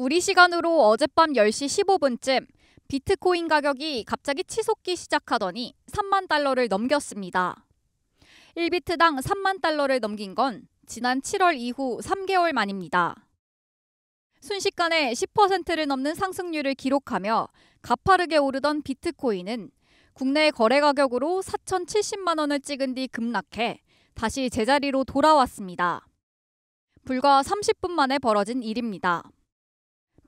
우리 시간으로 어젯밤 10시 15분쯤 비트코인 가격이 갑자기 치솟기 시작하더니 3만 달러를 넘겼습니다. 1비트당 3만 달러를 넘긴 건 지난 7월 이후 3개월 만입니다. 순식간에 10%를 넘는 상승률을 기록하며 가파르게 오르던 비트코인은 국내 거래 가격으로 4,070만 원을 찍은 뒤 급락해 다시 제자리로 돌아왔습니다. 불과 30분 만에 벌어진 일입니다.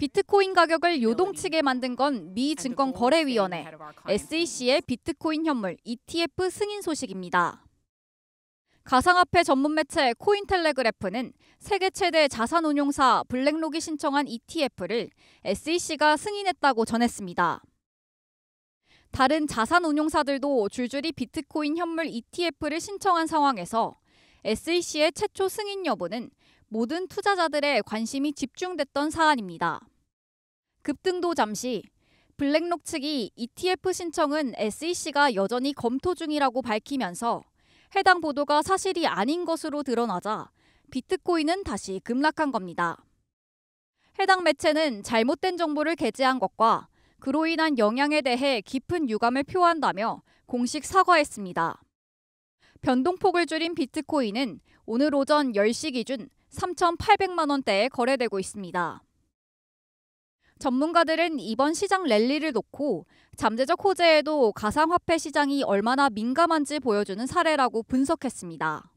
비트코인 가격을 요동치게 만든 건 미 증권거래위원회 SEC의 비트코인 현물 ETF 승인 소식입니다. 가상화폐 전문 매체 코인텔레그래프는 세계 최대 자산운용사 블랙록이 신청한 ETF를 SEC가 승인했다고 전했습니다. 다른 자산운용사들도 줄줄이 비트코인 현물 ETF를 신청한 상황에서 SEC의 최초 승인 여부는 모든 투자자들의 관심이 집중됐던 사안입니다. 급등도 잠시. 블랙록 측이 ETF 신청은 SEC가 여전히 검토 중이라고 밝히면서 해당 보도가 사실이 아닌 것으로 드러나자 비트코인은 다시 급락한 겁니다. 해당 매체는 잘못된 정보를 게재한 것과 그로 인한 영향에 대해 깊은 유감을 표한다며 공식 사과했습니다. 변동폭을 줄인 비트코인은 오늘 오전 10시 기준 3,800만 원대에 거래되고 있습니다. 전문가들은 이번 시장 랠리를 놓고 잠재적 호재에도 가상화폐 시장이 얼마나 민감한지 보여주는 사례라고 분석했습니다.